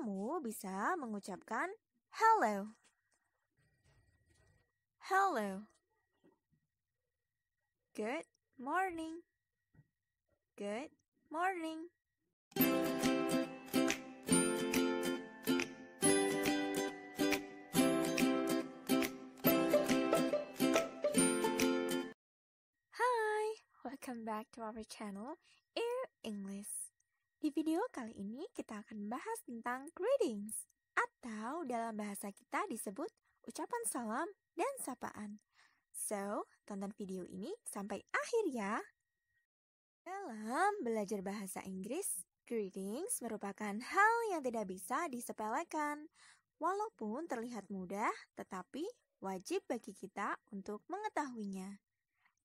Kamu bisa mengucapkan hello. Hello. Good morning. Good morning. Hi, welcome back to our channel, Air English. Di video kali ini kita akan bahas tentang greetings atau dalam bahasa kita disebut ucapan salam dan sapaan. So, tonton video ini sampai akhir ya. Dalam belajar bahasa Inggris, greetings merupakan hal yang tidak bisa disepelekan. Walaupun terlihat mudah, tetapi wajib bagi kita untuk mengetahuinya.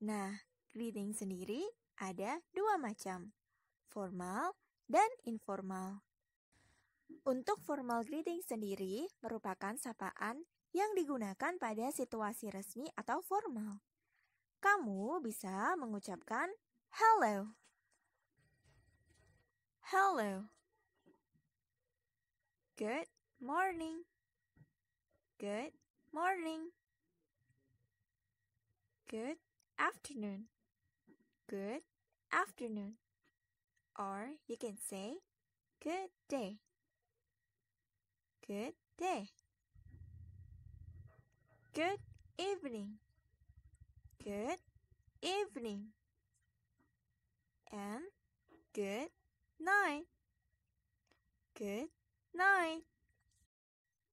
Nah, greeting sendiri ada dua macam, formal dan informal. Untuk formal greeting sendiri merupakan sapaan yang digunakan pada situasi resmi atau formal. Kamu bisa mengucapkan hello. Hello. Good morning. Good morning. Good afternoon. Good afternoon. Or you can say, Good day. Good day. Good evening. Good evening. And good night. Good night.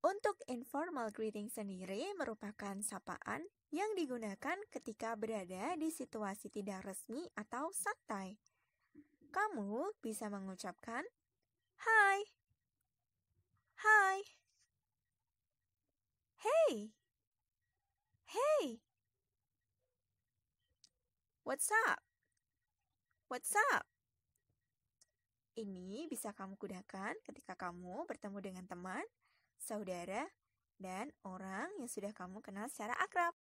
Untuk informal greeting sendiri merupakan sapaan yang digunakan ketika berada di situasi tidak resmi atau santai. Kamu bisa mengucapkan "Hai, hai, hey, hey, what's up, what's up." Ini bisa kamu gunakan ketika kamu bertemu dengan teman, saudara, dan orang yang sudah kamu kenal secara akrab.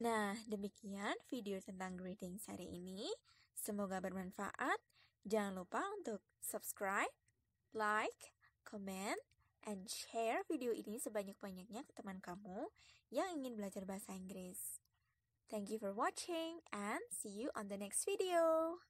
Nah, demikian video tentang greeting hari ini. Semoga bermanfaat. Jangan lupa untuk subscribe, like, comment, and share video ini sebanyak-banyaknya ke teman kamu yang ingin belajar bahasa Inggris. Thank you for watching and see you on the next video.